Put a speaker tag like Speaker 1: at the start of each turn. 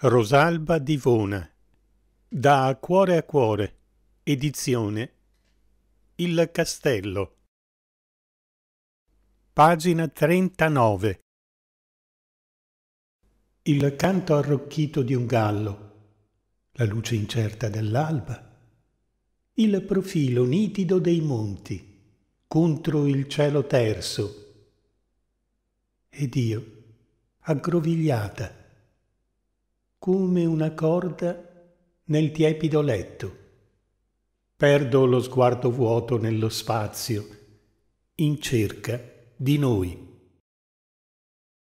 Speaker 1: Rosalba Divona Da Cuore a Cuore Edizione Il Castello Pagina 39 Il canto arrocchito di un gallo La luce incerta dell'alba Il profilo nitido dei monti Contro il cielo terso Ed io, aggrovigliata come una corda nel tiepido letto. Perdo lo sguardo vuoto nello spazio, in cerca di noi.